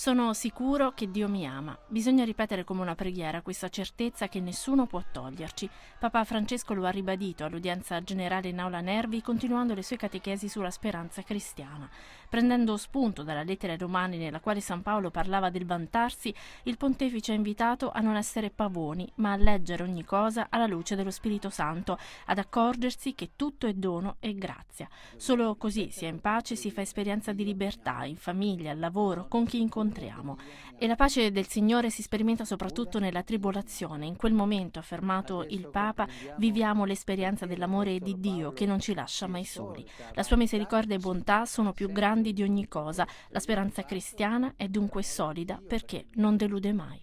Sono sicuro che Dio mi ama. Bisogna ripetere come una preghiera questa certezza che nessuno può toglierci. Papa Francesco lo ha ribadito all'udienza generale in aula Nervi, continuando le sue catechesi sulla speranza cristiana. Prendendo spunto dalla lettera ai Romani nella quale San Paolo parlava del vantarsi, il pontefice ha invitato a non essere pavoni, ma a leggere ogni cosa alla luce dello Spirito Santo, ad accorgersi che tutto è dono e grazia. Solo così si è in pace, si fa esperienza di libertà, in famiglia, al lavoro, con chi incontra incontriamo. E la pace del Signore si sperimenta soprattutto nella tribolazione. In quel momento, ha affermato il Papa, viviamo l'esperienza dell'amore di Dio che non ci lascia mai soli. La sua misericordia e bontà sono più grandi di ogni cosa. La speranza cristiana è dunque solida perché non delude mai.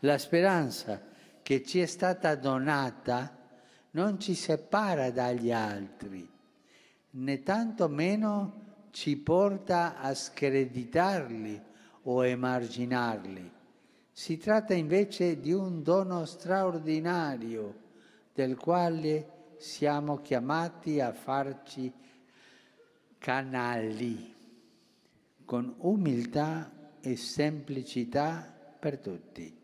La speranza che ci è stata donata non ci separa dagli altri, né tantomeno ci porta a screditarli o emarginarli. Si tratta invece di un dono straordinario del quale siamo chiamati a farci canali con umiltà e semplicità per tutti.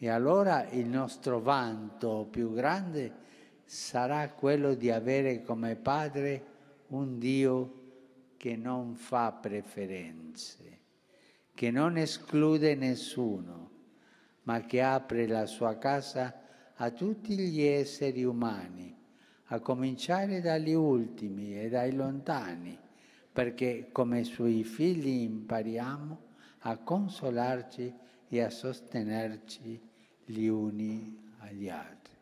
E allora il nostro vanto più grande sarà quello di avere come padre un Dio che non fa preferenze che non esclude nessuno, ma che apre la sua casa a tutti gli esseri umani, a cominciare dagli ultimi e dai lontani, perché come suoi figli impariamo a consolarci e a sostenerci gli uni agli altri.